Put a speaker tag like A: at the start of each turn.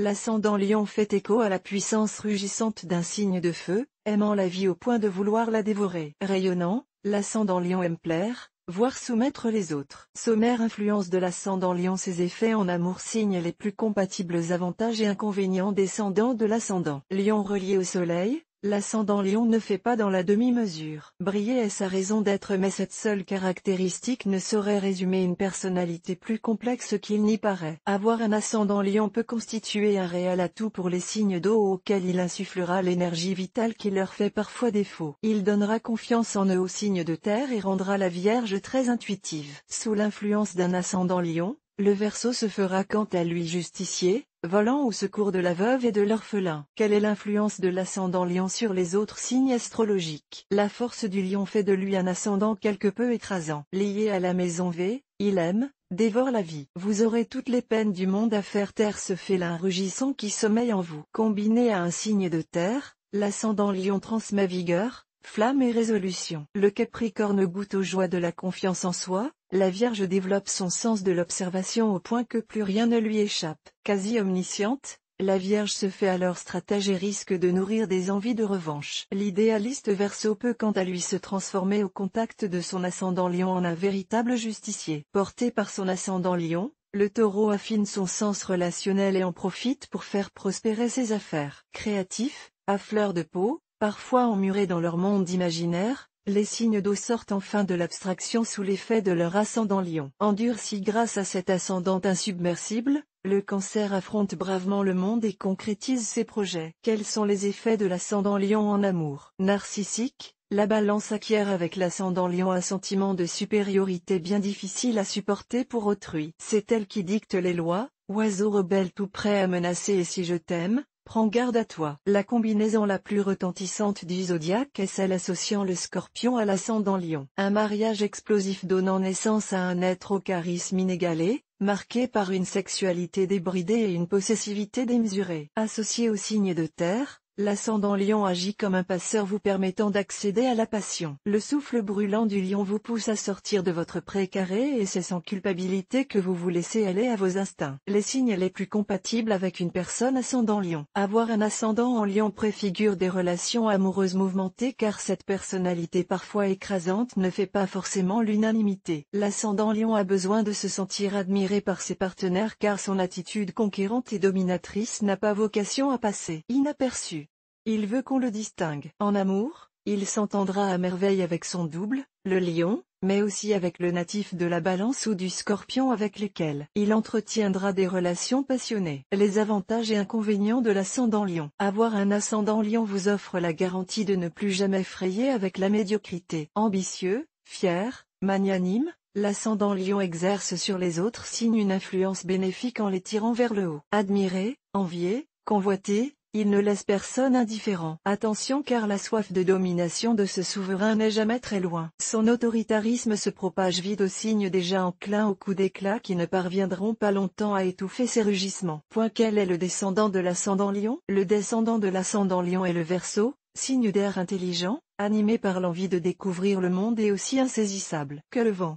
A: L'ascendant lion fait écho à la puissance rugissante d'un signe de feu, aimant la vie au point de vouloir la dévorer. Rayonnant, l'ascendant lion aime plaire, voire soumettre les autres. Sommaire influence de l'ascendant lion Ses effets en amour signe les plus compatibles avantages et inconvénients descendants de l'ascendant. Lion relié au soleil, L'ascendant Lion ne fait pas dans la demi-mesure. Briller est sa raison d'être mais cette seule caractéristique ne saurait résumer une personnalité plus complexe qu'il n'y paraît. Avoir un ascendant Lion peut constituer un réel atout pour les signes d'eau auxquels il insufflera l'énergie vitale qui leur fait parfois défaut. Il donnera confiance en eux aux signes de terre et rendra la Vierge très intuitive. Sous l'influence d'un ascendant Lion, le Verseau se fera quant à lui justicier, volant au secours de la veuve et de l'orphelin. Quelle est l'influence de l'ascendant lion sur les autres signes astrologiques La force du lion fait de lui un ascendant quelque peu écrasant. Lié à la maison V, il aime, dévore la vie. Vous aurez toutes les peines du monde à faire taire ce félin rugissant qui sommeille en vous. Combiné à un signe de terre, l'ascendant lion transmet vigueur, Flamme et résolution. Le Capricorne goûte aux joies de la confiance en soi, la Vierge développe son sens de l'observation au point que plus rien ne lui échappe. Quasi omnisciente, la Vierge se fait alors stratège et risque de nourrir des envies de revanche. L'idéaliste Verseau peut quant à lui se transformer au contact de son ascendant Lion en un véritable justicier. Porté par son ascendant Lion, le taureau affine son sens relationnel et en profite pour faire prospérer ses affaires. Créatif, à fleur de peau, parfois emmurés dans leur monde imaginaire, les signes d'eau sortent enfin de l'abstraction sous l'effet de leur ascendant lion. Endurci grâce à cet ascendant insubmersible, le cancer affronte bravement le monde et concrétise ses projets. Quels sont les effets de l'ascendant lion en amour Narcissique, la balance acquiert avec l'ascendant lion un sentiment de supériorité bien difficile à supporter pour autrui. C'est elle qui dicte les lois, oiseau rebelle tout prêt à menacer et si je t'aime, Prends garde à toi. La combinaison la plus retentissante du zodiaque est celle associant le scorpion à l'ascendant lion. Un mariage explosif donnant naissance à un être au charisme inégalé, marqué par une sexualité débridée et une possessivité démesurée. Associé au signe de terre, L'ascendant lion agit comme un passeur vous permettant d'accéder à la passion. Le souffle brûlant du lion vous pousse à sortir de votre précaré et c'est sans culpabilité que vous vous laissez aller à vos instincts. Les signes les plus compatibles avec une personne ascendant lion. Avoir un ascendant en lion préfigure des relations amoureuses mouvementées car cette personnalité parfois écrasante ne fait pas forcément l'unanimité. L'ascendant lion a besoin de se sentir admiré par ses partenaires car son attitude conquérante et dominatrice n'a pas vocation à passer inaperçue. Il veut qu'on le distingue. En amour, il s'entendra à merveille avec son double, le lion, mais aussi avec le natif de la balance ou du scorpion avec lesquels il entretiendra des relations passionnées. Les avantages et inconvénients de l'ascendant lion. Avoir un ascendant lion vous offre la garantie de ne plus jamais frayer avec la médiocrité. Ambitieux, fier, magnanime, l'ascendant lion exerce sur les autres signes une influence bénéfique en les tirant vers le haut. Admirer, envier, convoiter. Il ne laisse personne indifférent. Attention car la soif de domination de ce souverain n'est jamais très loin. Son autoritarisme se propage vite aux signes déjà enclin au coup d'éclat qui ne parviendront pas longtemps à étouffer ses rugissements. Point quel est le descendant de l'ascendant lion Le descendant de l'ascendant lion est le verso, signe d'air intelligent, animé par l'envie de découvrir le monde et aussi insaisissable que le vent.